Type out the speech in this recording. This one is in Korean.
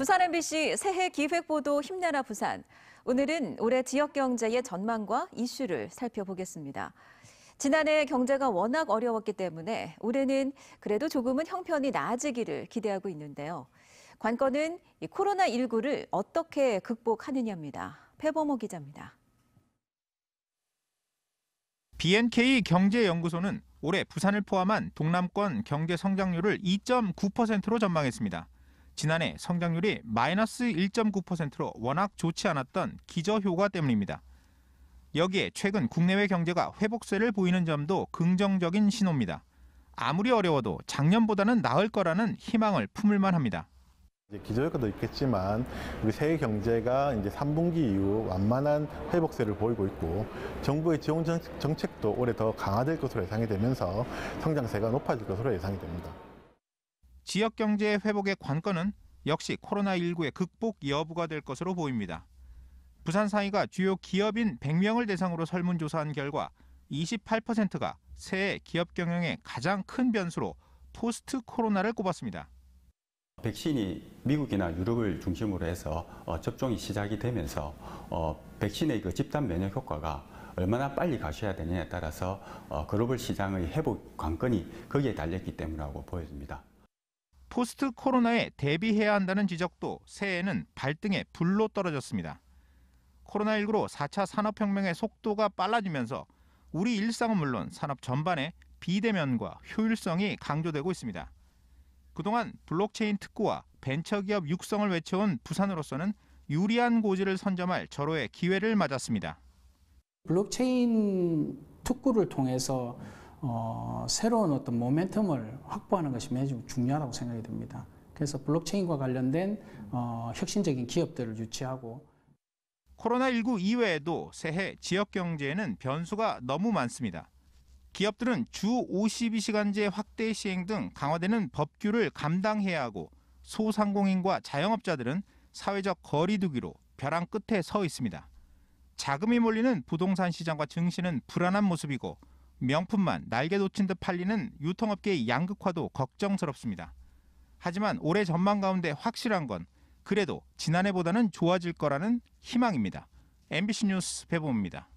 부산 MBC 새해 기획보도 힘내라 부산. 오늘은 올해 지역 경제의 전망과 이슈를 살펴보겠습니다. 지난해 경제가 워낙 어려웠기 때문에 올해는 그래도 조금은 형편이 나아지기를 기대하고 있는데요. 관건은 코로나19를 어떻게 극복하느냐입니다. 패범호 기자입니다. BNK 경제연구소는 올해 부산을 포함한 동남권 경제 성장률을 2.9%로 전망했습니다. 지난해 성장률이 마이너스 1.9%로 워낙 좋지 않았던 기저효과 때문입니다. 여기에 최근 국내외 경제가 회복세를 보이는 점도 긍정적인 신호입니다. 아무리 어려워도 작년보다는 나을 거라는 희망을 품을만 합니다. 기저효과도 있겠지만 우리 세계 경제가 이제 3분기 이후 완만한 회복세를 보이고 있고 정부의 지원 정책도 올해 더 강화될 것으로 예상이 되면서 성장세가 높아질 것으로 예상이 됩니다. 지역 경제 회복의 관건은 역시 코로나19의 극복 여부가 될 것으로 보입니다. 부산 상위가 주요 기업인 100명을 대상으로 설문조사한 결과 28%가 새해 기업 경영의 가장 큰 변수로 포스트 코로나를 꼽았습니다. 백신이 미국이나 유럽을 중심으로 해서 어, 접종이 시작이 되면서 어, 백신의 그 집단 면역 효과가 얼마나 빨리 가셔야 되느냐에 따라서 어, 글로벌 시장의 회복 관건이 거기에 달렸기 때문이라고 보여집니다. 포스트 코로나에 대비해야 한다는 지적도 새해에는 발등에 불로 떨어졌습니다. 코로나19로 4차 산업혁명의 속도가 빨라지면서 우리 일상은 물론 산업 전반에 비대면과 효율성이 강조되고 있습니다. 그동안 블록체인 특구와 벤처기업 육성을 외쳐온 부산으로서는 유리한 고지를 선점할 절호의 기회를 맞았습니다. 블록체인 특구를 통해서 어, 새로운 어떤 모멘텀을 확보하는 것이 매우 중요하다고 생각이 됩니다 그래서 블록체인과 관련된 어, 혁신적인 기업들을 유치하고 코로나19 이외에도 새해 지역 경제에는 변수가 너무 많습니다. 기업들은 주 52시간제 확대 시행 등 강화되는 법규를 감당해야 하고 소상공인과 자영업자들은 사회적 거리두기로 벼랑 끝에 서 있습니다. 자금이 몰리는 부동산 시장과 증시는 불안한 모습이고 명품만 날개 놓친 듯 팔리는 유통업계의 양극화도 걱정스럽습니다. 하지만 올해 전망 가운데 확실한 건 그래도 지난해보다는 좋아질 거라는 희망입니다. MBC 뉴스 배보입니다.